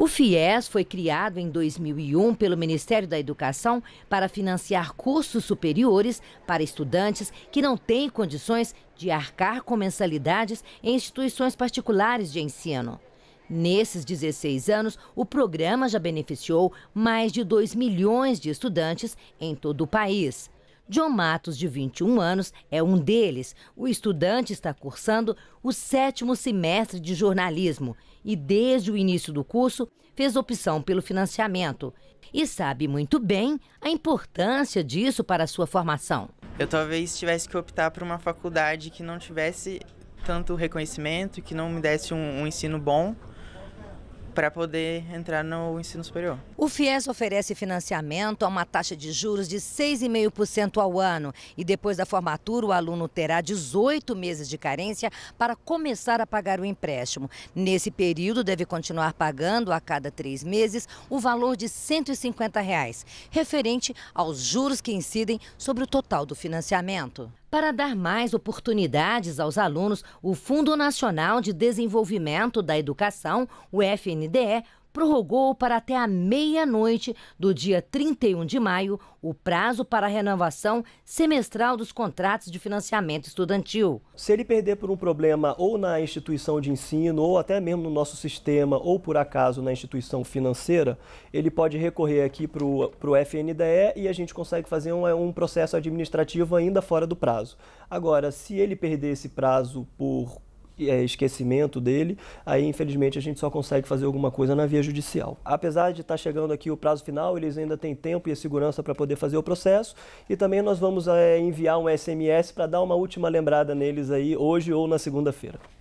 O FIES foi criado em 2001 pelo Ministério da Educação para financiar cursos superiores para estudantes que não têm condições de arcar com mensalidades em instituições particulares de ensino. Nesses 16 anos, o programa já beneficiou mais de 2 milhões de estudantes em todo o país. John Matos, de 21 anos, é um deles. O estudante está cursando o sétimo semestre de jornalismo e, desde o início do curso, fez opção pelo financiamento. E sabe muito bem a importância disso para a sua formação. Eu talvez tivesse que optar por uma faculdade que não tivesse tanto reconhecimento, que não me desse um, um ensino bom para poder entrar no ensino superior. O FIES oferece financiamento a uma taxa de juros de 6,5% ao ano e depois da formatura o aluno terá 18 meses de carência para começar a pagar o empréstimo. Nesse período deve continuar pagando a cada três meses o valor de R$ 150, reais, referente aos juros que incidem sobre o total do financiamento. Para dar mais oportunidades aos alunos, o Fundo Nacional de Desenvolvimento da Educação, o FNDE, prorrogou para até a meia-noite do dia 31 de maio o prazo para a renovação semestral dos contratos de financiamento estudantil. Se ele perder por um problema ou na instituição de ensino, ou até mesmo no nosso sistema, ou por acaso na instituição financeira, ele pode recorrer aqui para o FNDE e a gente consegue fazer um, um processo administrativo ainda fora do prazo. Agora, se ele perder esse prazo por é, esquecimento dele, aí infelizmente a gente só consegue fazer alguma coisa na via judicial. Apesar de estar tá chegando aqui o prazo final, eles ainda têm tempo e a segurança para poder fazer o processo e também nós vamos é, enviar um SMS para dar uma última lembrada neles aí hoje ou na segunda-feira.